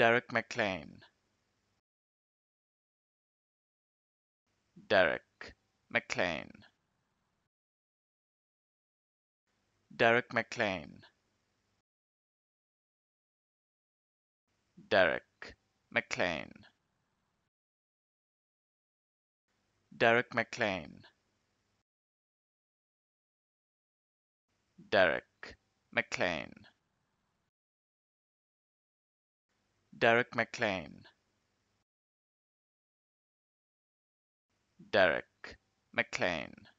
Derek McLean. Derek McLean. Derek McLean. Derek McLean. Derek McLean. Derek McLean. Derek McLean. Derek McLean.